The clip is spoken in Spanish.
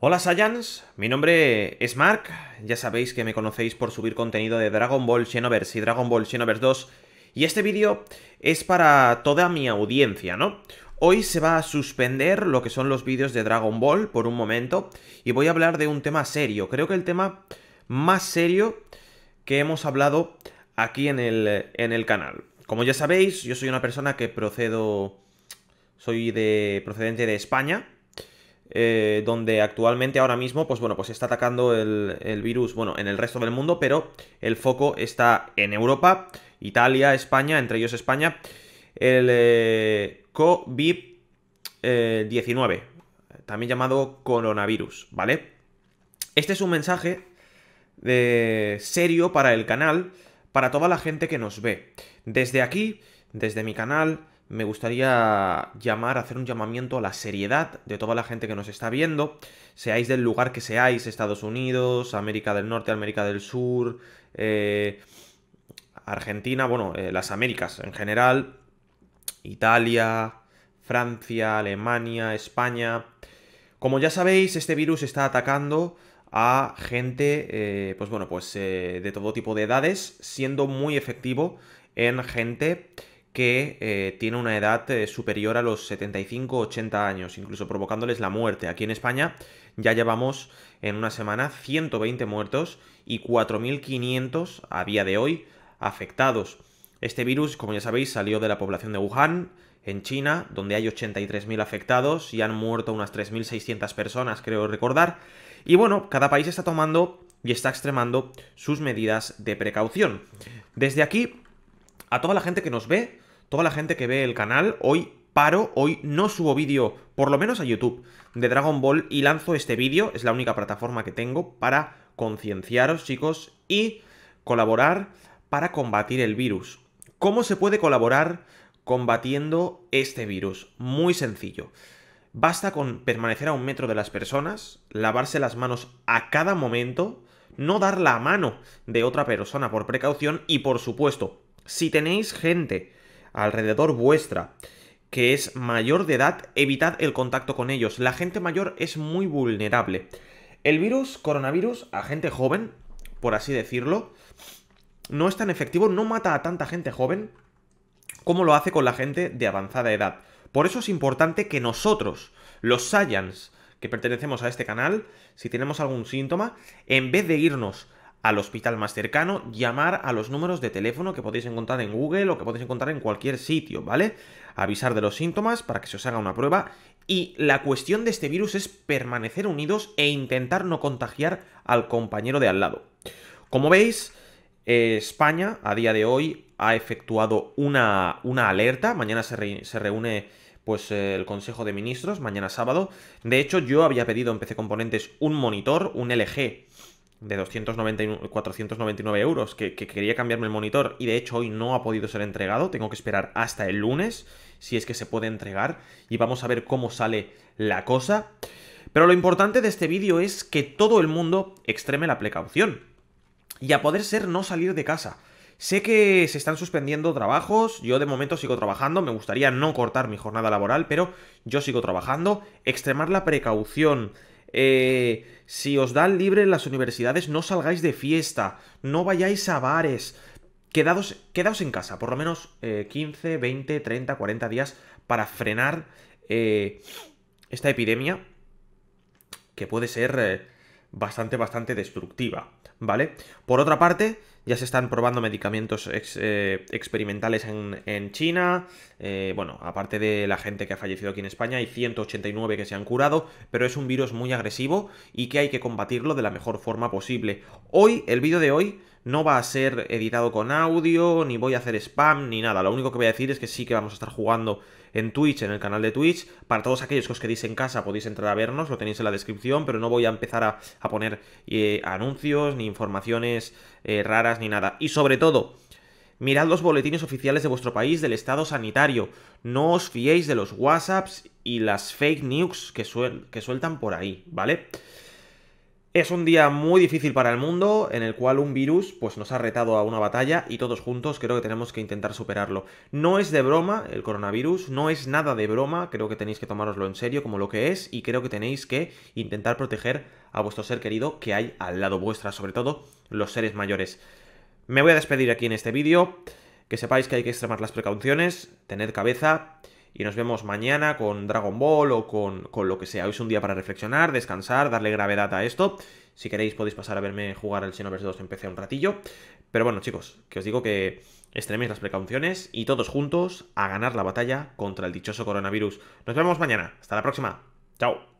Hola Saiyans, mi nombre es Mark, ya sabéis que me conocéis por subir contenido de Dragon Ball Xenoverse y Dragon Ball Xenoverse 2 y este vídeo es para toda mi audiencia, ¿no? Hoy se va a suspender lo que son los vídeos de Dragon Ball por un momento y voy a hablar de un tema serio, creo que el tema más serio que hemos hablado aquí en el, en el canal. Como ya sabéis, yo soy una persona que procedo... soy de procedente de España, eh, donde actualmente ahora mismo, pues bueno, pues está atacando el, virus, bueno, en el resto del mundo, pero el foco está en Europa, Italia, España, entre ellos España, el eh, COVID-19, también llamado coronavirus, ¿vale? Este es un mensaje de eh, serio para el canal, para toda la gente que nos ve. Desde aquí, desde mi canal, me gustaría llamar, hacer un llamamiento a la seriedad de toda la gente que nos está viendo, seáis del lugar que seáis, Estados Unidos, América del Norte, América del Sur, eh, Argentina, bueno, eh, las Américas en general, Italia, Francia, Alemania, España. Como ya sabéis, este virus está atacando a gente, eh, pues bueno, pues de todo tipo de edades, siendo muy efectivo en gente que eh, tiene una edad eh, superior a los 75-80 años, incluso provocándoles la muerte. Aquí en España ya llevamos en una semana 120 muertos y 4.500 a día de hoy afectados. Este virus, como ya sabéis, salió de la población de Wuhan, en China, donde hay 83.000 afectados y han muerto unas 3.600 personas, creo recordar. Y bueno, cada país está tomando y está extremando sus medidas de precaución. Desde aquí a toda la gente que nos ve, toda la gente que ve el canal, hoy paro, hoy no subo vídeo, por lo menos a YouTube, de Dragon Ball y lanzo este vídeo, es la única plataforma que tengo para concienciaros chicos y colaborar para combatir el virus. ¿Cómo se puede colaborar combatiendo este virus? Muy sencillo. Basta con permanecer a un metro de las personas, lavarse las manos a cada momento, no dar la mano de otra persona por precaución y por supuesto si tenéis gente alrededor vuestra que es mayor de edad, evitad el contacto con ellos. La gente mayor es muy vulnerable. El virus coronavirus a gente joven, por así decirlo, no es tan efectivo, no mata a tanta gente joven como lo hace con la gente de avanzada edad. Por eso es importante que nosotros, los Saiyans, que pertenecemos a este canal, si tenemos algún síntoma, en vez de irnos al hospital más cercano, llamar a los números de teléfono que podéis encontrar en Google o que podéis encontrar en cualquier sitio, ¿vale? Avisar de los síntomas para que se os haga una prueba. Y la cuestión de este virus es permanecer unidos e intentar no contagiar al compañero de al lado. Como veis, eh, España a día de hoy ha efectuado una, una alerta. Mañana se, reúne pues el Consejo de Ministros, mañana sábado. De hecho, yo había pedido en PC Componentes un monitor, un LG de 499 euros que, que, quería cambiarme el monitor y de hecho hoy no ha podido ser entregado, tengo que esperar hasta el lunes si es que se puede entregar y vamos a ver cómo sale la cosa. Pero lo importante de este vídeo es que todo el mundo extreme la precaución y a poder ser no salir de casa. Sé que se están suspendiendo trabajos, yo de momento sigo trabajando, me gustaría no cortar mi jornada laboral, pero yo sigo trabajando, extremar la precaución, eh, si os dan libre en las universidades, no salgáis de fiesta, no vayáis a bares, quedaos, en casa, por lo menos 15, 20, 30, 40 días para frenar eh, esta epidemia que puede ser eh, bastante, bastante destructiva, ¿vale? Por otra parte, ya se están probando medicamentos eh, experimentales en, China, eh, bueno, aparte de la gente que ha fallecido aquí en España, hay 189 que se han curado, pero es un virus muy agresivo y que hay que combatirlo de la mejor forma posible. Hoy, el vídeo de hoy no va a ser editado con audio, ni voy a hacer spam, ni nada. Lo único que voy a decir es que sí que vamos a estar jugando en Twitch, en el canal de Twitch. Para todos aquellos que os quedéis en casa podéis entrar a vernos, lo tenéis en la descripción, pero no voy a empezar a, poner eh, anuncios, ni informaciones eh, raras, ni nada. Y sobre todo, mirad los boletines oficiales de vuestro país del estado sanitario. No os fiéis de los WhatsApps y las fake news que, que sueltan por ahí, ¿vale? vale es un día muy difícil para el mundo, en el cual un virus pues, nos ha retado a una batalla y todos juntos creo que tenemos que intentar superarlo. No es de broma el coronavirus, no es nada de broma, creo que tenéis que tomároslo en serio como lo que es y creo que tenéis que intentar proteger a vuestro ser querido que hay al lado vuestra, sobre todo los seres mayores. Me voy a despedir aquí en este vídeo, que sepáis que hay que extremar las precauciones, tened cabeza y nos vemos mañana con Dragon Ball o con, lo que sea. Hoy es un día para reflexionar, descansar, darle gravedad a esto. Si queréis podéis pasar a verme jugar el Xenoverse 2 en PC un ratillo. Pero bueno, chicos, que os digo que extreméis las precauciones y todos juntos a ganar la batalla contra el dichoso coronavirus. Nos vemos mañana. Hasta la próxima. Chao.